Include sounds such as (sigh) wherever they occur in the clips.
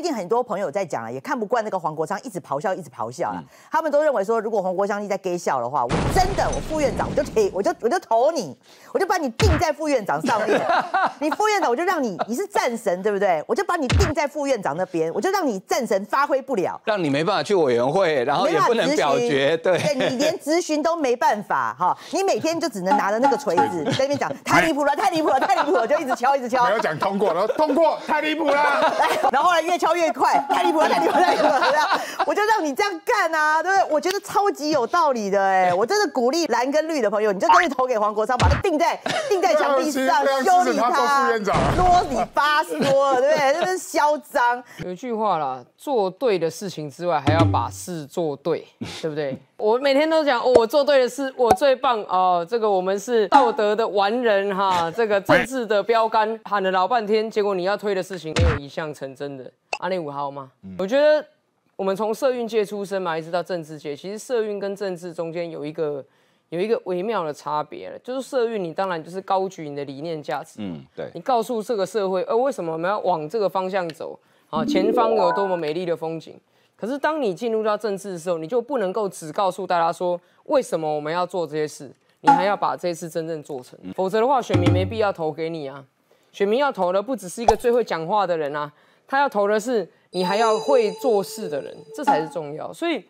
最近很多朋友在讲了，也看不惯那个黄国昌一直咆哮，一直咆哮了。他们都认为说，如果黄国昌一直在给笑的话，我真的我副院长我就提，我就我就投你，我就把你定在副院长上面。(laughs) 你副院长我就让你，你是战神对不对？我就把你定在副院长那边，我就让你战神发挥不了，让你没办法去委员会，然后也不能表决，对，你连咨询都没办法哈。你每天就只能拿着那个锤子 (laughs) 在那边讲，太离谱了，太离谱了，太离谱了，就一直敲一直敲。没有讲通过，然后通过太离谱了。(laughs) 然后后来越敲。越快，(laughs) 太离谱了！太离谱了！太离谱了！(laughs) 我就让你这样干啊！对不对？我觉得超级有道理的哎！我真的鼓励蓝跟绿的朋友，你就干脆投给黄国昌，把他定在定 (laughs) 在墙壁上，修理他，啰里吧嗦，对不对？真是嚣张！有一句话啦，做对的事情之外，还要把事做对，对不对？我每天都讲，我做对的事，我最棒哦！这个我们是道德的完人哈，这个政治的标杆，喊了老半天，结果你要推的事情没有一项成真的。阿里五号吗？我觉得我们从社运界出身嘛，一直到政治界，其实社运跟政治中间有一个有一个微妙的差别了。就是社运，你当然就是高举你的理念价值，嗯，对，你告诉这个社会，呃，为什么我们要往这个方向走？啊，前方有多么美丽的风景。可是当你进入到政治的时候，你就不能够只告诉大家说，为什么我们要做这些事？你还要把这次真正做成，否则的话，选民没必要投给你啊。选民要投的不只是一个最会讲话的人啊。他要投的是你，还要会做事的人，这才是重要。所以，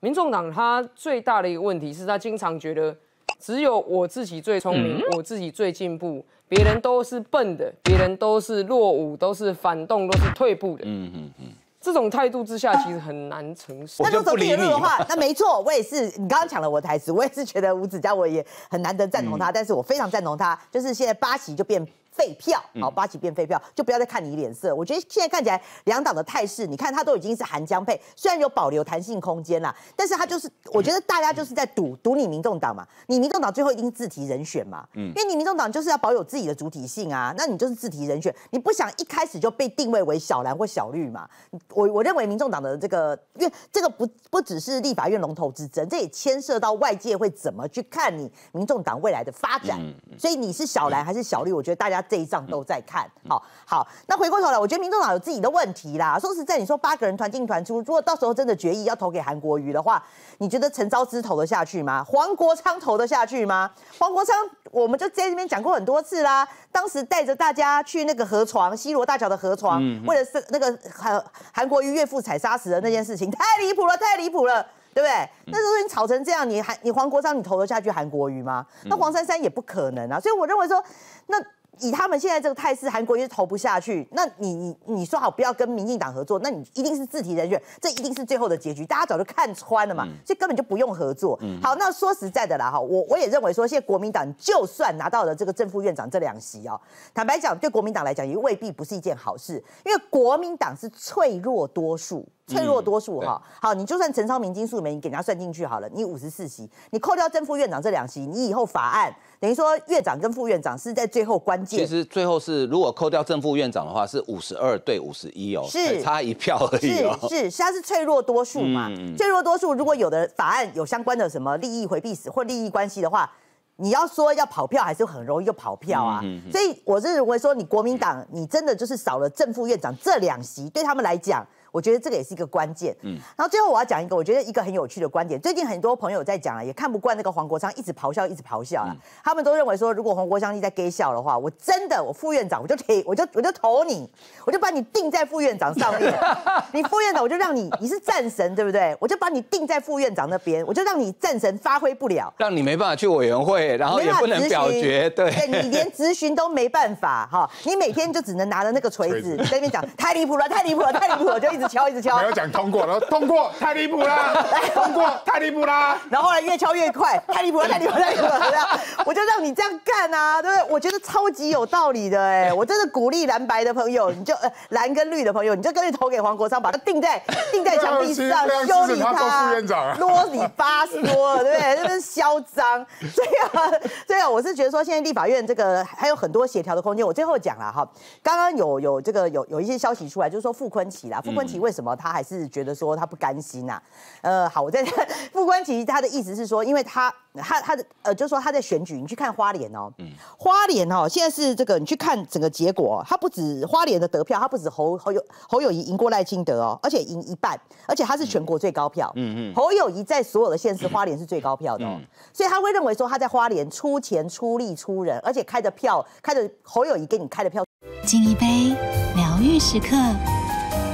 民众党他最大的一个问题是，他经常觉得只有我自己最聪明，我自己最进步，别人都是笨的，别人都是落伍，都是反动，都是退步的。嗯嗯嗯。这种态度之下，其实很难成事。那就不理话，那没错，我也是。你刚刚抢了我的台词，我也是觉得吴子嘉，我也很难得赞同他，但是我非常赞同他，就是现在八旗就变。废票，好，八旗变废票，就不要再看你脸色。我觉得现在看起来两党的态势，你看他都已经是韩江配，虽然有保留弹性空间啦，但是他就是，我觉得大家就是在赌赌你民众党嘛，你民众党最后一定自提人选嘛，嗯，因为你民众党就是要保有自己的主体性啊，那你就是自提人选，你不想一开始就被定位为小蓝或小绿嘛？我我认为民众党的这个，因为这个不不只是立法院龙头之争，这也牵涉到外界会怎么去看你民众党未来的发展，所以你是小蓝还是小绿，我觉得大家。这一仗都在看，好好。那回过头来，我觉得民众党有自己的问题啦。说实在，你说八个人团进团出，如果到时候真的决议要投给韩国瑜的话，你觉得陈昭之投得下去吗？黄国昌投得下去吗？黄国昌，我们就在这边讲过很多次啦。当时带着大家去那个河床，西罗大桥的河床，为了是那个韩韩国瑜岳父踩沙石的那件事情，太离谱了，太离谱了，对不对？那候你吵成这样，你还你黄国昌，你投得下去韩国瑜吗？那黄珊珊也不可能啊。所以我认为说，那。以他们现在这个态势，韩国瑜投不下去，那你你你说好不要跟民进党合作，那你一定是自体人选，这一定是最后的结局，大家早就看穿了嘛，所以根本就不用合作。好，那说实在的啦，哈，我我也认为说，现在国民党就算拿到了这个正副院长这两席哦，坦白讲，对国民党来讲也未必不是一件好事，因为国民党是脆弱多数。脆弱多数哈，好，你就算陈超明、金素梅，你给人家算进去好了。你五十四席，你扣掉正副院长这两席，你以后法案等于说院长跟副院长是在最后关键。其实最后是如果扣掉正副院长的话，是五十二对五十一哦，是差一票而已。是是，他是脆弱多数嘛，脆弱多数如果有的法案有相关的什么利益回避史或利益关系的话，你要说要跑票，还是很容易就跑票啊。所以我认为说你国民党，你真的就是少了正副院长这两席，对他们来讲。我觉得这个也是一个关键。嗯，然后最后我要讲一个，我觉得一个很有趣的观点。最近很多朋友在讲啊，也看不惯那个黄国昌一直咆哮，一直咆哮了。他们都认为说，如果黄国昌一在给笑的话，我真的我副院长我就提，我就我就投你，我就把你定在副院长上面。(laughs) 你副院长我就让你，你是战神对不对？我就把你定在副院长那边，我就让你战神发挥不了，让你没办法去委员会，然后也不能表决，对，你连咨询都没办法哈。你每天就只能拿着那个锤子在那边讲，太离谱了，太离谱了，太离谱了，就一直。敲一直敲，没有讲通过，然后通过太离谱啦，(laughs) 通过太离谱啦，然后来越敲越快，太离谱了，太离谱太离谱了，我就让你这样干啊，对不对？我觉得超级有道理的哎，(laughs) 我真的鼓励蓝白的朋友，你就呃蓝跟绿的朋友，你就干脆投给黄国昌，把他定在定 (laughs) 在墙壁上修理他，啰里八嗦，对不对？真是嚣张，对啊，对啊，我是觉得说现在立法院这个还有很多协调的空间，我最后讲了哈，刚刚有有这个有有一些消息出来，就是说傅昆琪啦，傅昆。为什么他还是觉得说他不甘心呐？呃，好，我在副官其实他的意思是说，因为他他他的呃，就是说他在选举，你去看花莲哦，嗯，花莲哦，现在是这个，你去看整个结果他不止花莲的得票，他不止侯侯友侯友谊赢过赖清德哦，而且赢一半，而且他是全国最高票，嗯嗯，侯友谊在所有的县市花莲是最高票的，哦，所以他会认为说他在花莲出钱出力出人，而且开的票开的侯友谊给你开的票，敬一杯疗愈时刻。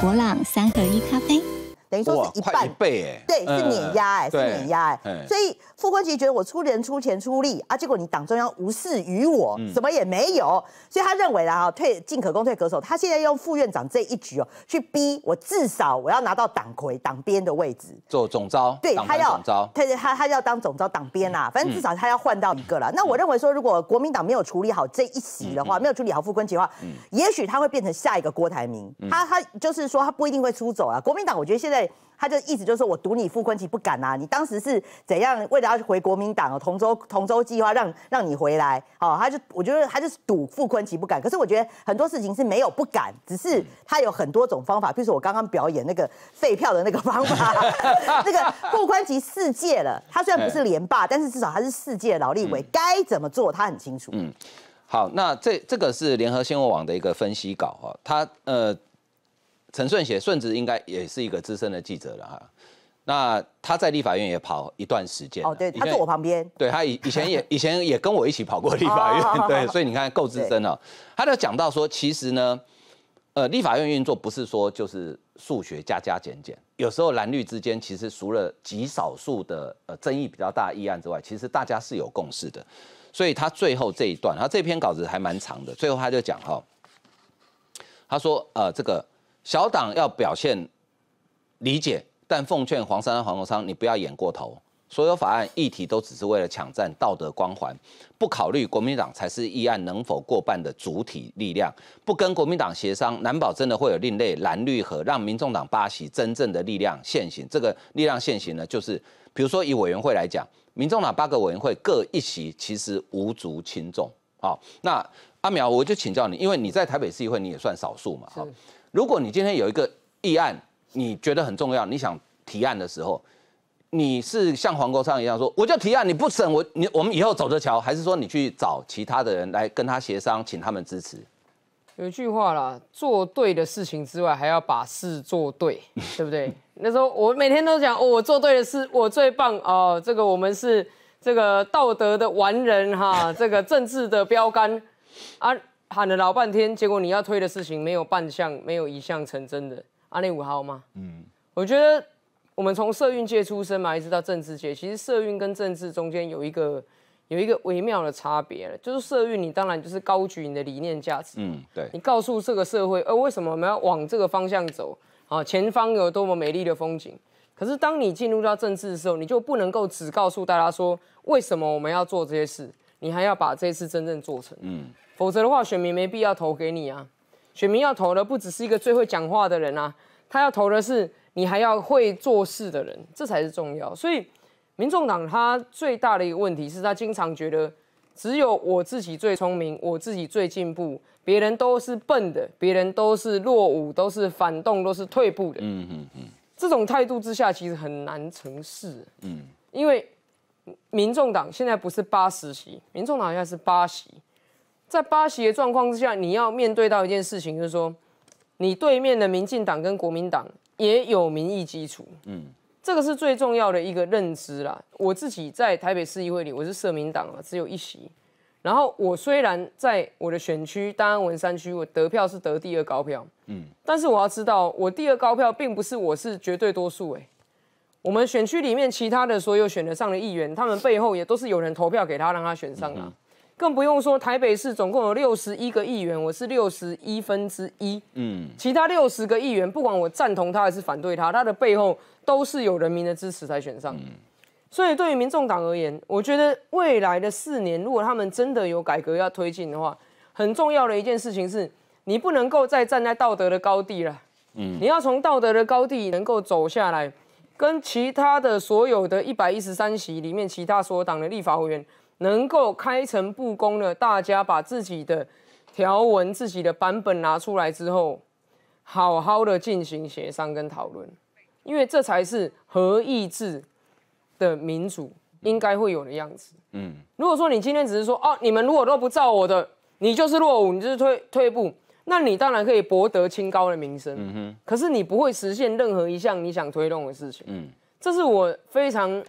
博朗三合一咖啡。等于说是一半倍，对，是碾压，哎，是碾压，哎，所以傅昆萁觉得我出人出钱出力啊，结果你党中央无视于我，什么也没有，所以他认为啦，哈，退进可攻退可守，他现在用副院长这一局哦，去逼我至少我要拿到党魁党边的位置，做总招，对他要总招，他他他要当总招党边啊，反正至少他要换到一个了。那我认为说，如果国民党没有处理好这一席的话，没有处理好傅昆萁的话，也许他会变成下一个郭台铭，他他就是说他不一定会出走啊。国民党我觉得现在。他就意思就是说我赌你傅昆萁不敢啊，你当时是怎样为了要回国民党同舟同舟计划让让你回来？好，他就我觉得他就赌傅昆萁不敢，可是我觉得很多事情是没有不敢，只是他有很多种方法，比如说我刚刚表演那个废票的那个方法，(laughs) 那个傅昆萁世界了，他虽然不是连霸，但是至少他是世界劳力委，该怎么做他很清楚。嗯，好，那这这个是联合新闻网的一个分析稿啊，他呃。陈顺写顺子应该也是一个资深的记者了哈，那他在立法院也跑一段时间哦，对，他坐我旁边，对他以以前也以前也跟我一起跑过立法院，对，所以你看够资深了。(laughs) 他就讲到说，其实呢，呃，立法院运作不是说就是数学加加减减，有时候蓝绿之间其实除了极少数的呃争议比较大议案之外，其实大家是有共识的。所以他最后这一段，他这篇稿子还蛮长的，最后他就讲哈，他说呃这个。小党要表现理解，但奉劝黄珊珊、黄国昌，你不要演过头。所有法案议题都只是为了抢占道德光环，不考虑国民党才是议案能否过半的主体力量。不跟国民党协商，难保真的会有另类蓝绿河，让民众党八席真正的力量现行。这个力量现行呢，就是比如说以委员会来讲，民众党八个委员会各一席，其实无足轻重。好，那阿苗，我就请教你，因为你在台北市议会你也算少数嘛，哈。如果你今天有一个议案，你觉得很重要，你想提案的时候，你是像黄国昌一样说我就提案，你不审我，你我们以后走着瞧，还是说你去找其他的人来跟他协商，请他们支持？有一句话啦，做对的事情之外，还要把事做对，对不对？那时候我每天都讲，哦，我做对的事，我最棒哦，这个我们是这个道德的完人哈，这个政治的标杆啊。喊了老半天，结果你要推的事情没有半项、没有一项成真的。阿里五号吗？嗯，我觉得我们从社运界出身嘛，一直到政治界，其实社运跟政治中间有一个有一个微妙的差别了，就是社运你当然就是高举你的理念价值，嗯，对，你告诉这个社会，呃，为什么我们要往这个方向走？啊，前方有多么美丽的风景。可是当你进入到政治的时候，你就不能够只告诉大家说，为什么我们要做这些事？你还要把这些事真正做成。嗯。否则的话，选民没必要投给你啊！选民要投的不只是一个最会讲话的人啊，他要投的是你还要会做事的人，这才是重要。所以，民众党他最大的一个问题是他经常觉得只有我自己最聪明，我自己最进步，别人都是笨的，别人都是落伍，都是反动，都是退步的。嗯嗯嗯，这种态度之下，其实很难成事。嗯，因为民众党现在不是八十席，民众党现在是八席。在巴西的状况之下，你要面对到一件事情，就是说，你对面的民进党跟国民党也有民意基础。嗯，这个是最重要的一个认知啦。我自己在台北市议会里，我是社民党啊，只有一席。然后我虽然在我的选区大安文山区，我得票是得第二高票。嗯，但是我要知道，我第二高票，并不是我是绝对多数。哎，我们选区里面其他的所有选得上的议员，他们背后也都是有人投票给他，让他选上的。更不用说台北市总共有六十一个议员，我是六十一分之一，嗯，其他六十个议员，不管我赞同他还是反对他，他的背后都是有人民的支持才选上，嗯，所以对于民众党而言，我觉得未来的四年，如果他们真的有改革要推进的话，很重要的一件事情是，你不能够再站在道德的高地了，嗯，你要从道德的高地能够走下来，跟其他的所有的一百一十三席里面，其他所有党的立法委员。能够开诚布公的，大家把自己的条文、自己的版本拿出来之后，好好的进行协商跟讨论，因为这才是合意志的民主应该会有的样子。嗯，如果说你今天只是说，哦，你们如果都不照我的，你就是落伍，你就是退退步，那你当然可以博得清高的名声。嗯哼，可是你不会实现任何一项你想推动的事情。嗯，这是我非常。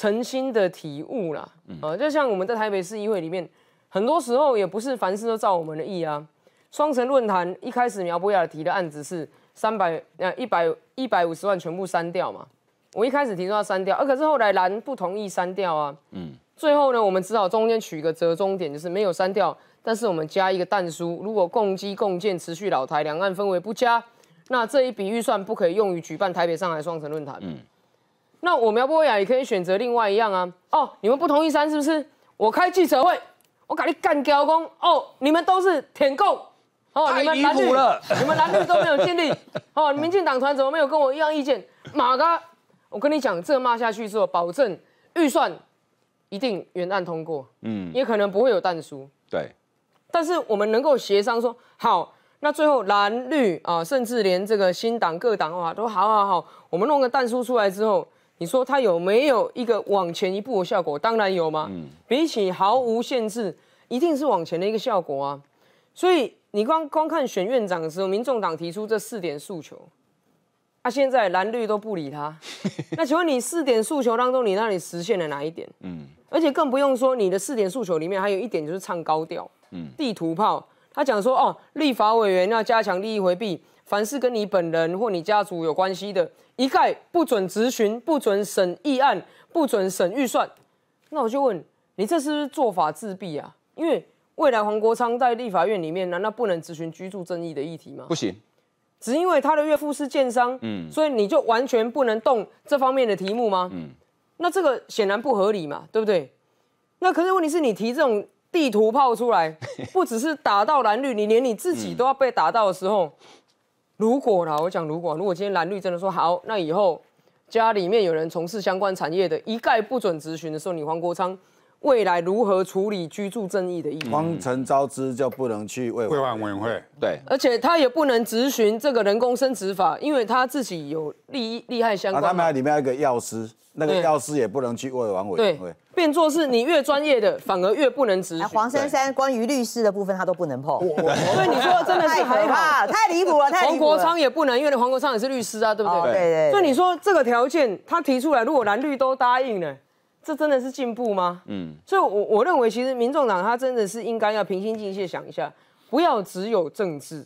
诚心的体悟啦，呃，就像我们在台北市议会里面，很多时候也不是凡事都照我们的意啊。双城论坛一开始，苗博雅提的案子是三百呃一百一百五十万全部删掉嘛，我一开始提出要删掉，呃可是后来蓝不同意删掉啊，嗯，最后呢，我们只好中间取一个折中点，就是没有删掉，但是我们加一个弹书，如果共机共建持续老台，两岸氛围不佳，那这一笔预算不可以用于举办台北上海双城论坛，嗯。那我苗要不也可以选择另外一样啊。哦，你们不同意删是不是？我开记者会，我赶你干掉工。哦，你们都是舔够，哦，们离谱了！你们蓝绿都没有尽力。(laughs) 哦，民进党团怎么没有跟我一样意见？马哥，我跟你讲，这骂下去之后，保证预算一定原案通过。嗯，也可能不会有弹书。对。但是我们能够协商说好，那最后蓝绿啊，甚至连这个新党各党啊，都好好好，我们弄个弹书出来之后。你说他有没有一个往前一步的效果？当然有嘛。嗯，比起毫无限制，一定是往前的一个效果啊。所以你光光看选院长的时候，民众党提出这四点诉求，啊，现在蓝绿都不理他。(laughs) 那请问你四点诉求当中，你那里实现了哪一点？嗯，而且更不用说你的四点诉求里面还有一点就是唱高调，嗯，地图炮，他讲说哦，立法委员要加强利益回避。凡是跟你本人或你家族有关系的，一概不准质询、不准审议案、不准审预算。那我就问你，这是不是做法自闭啊？因为未来黄国昌在立法院里面，难道不能执询居住争议的议题吗？不行，只因为他的岳父是建商，嗯，所以你就完全不能动这方面的题目吗？嗯，那这个显然不合理嘛，对不对？那可是问题是你提这种地图炮出来，(laughs) 不只是打到蓝绿，你连你自己都要被打到的时候。如果啦，我讲如果，如果今天蓝绿真的说好，那以后家里面有人从事相关产业的，一概不准咨询的时候，你黄国昌未来如何处理居住正义的意义？黄晨招之就不能去会完委员会，对，而且他也不能咨询这个人工生殖法，因为他自己有利益利害相关。那他们里面一个药师，那个药师也不能去会完委员会。变做是你越专业的反而越不能直。黄珊珊关于律师的部分，他都不能碰，(laughs) 所以你说真的是害怕，太离谱了。黄国昌也不能，因为黄国昌也是律师啊，对不对？对对。所以你说这个条件他提出来，如果蓝绿都答应了，这真的是进步吗？嗯。所以我我认为，其实民众党他真的是应该要平心静气想一下，不要只有政治。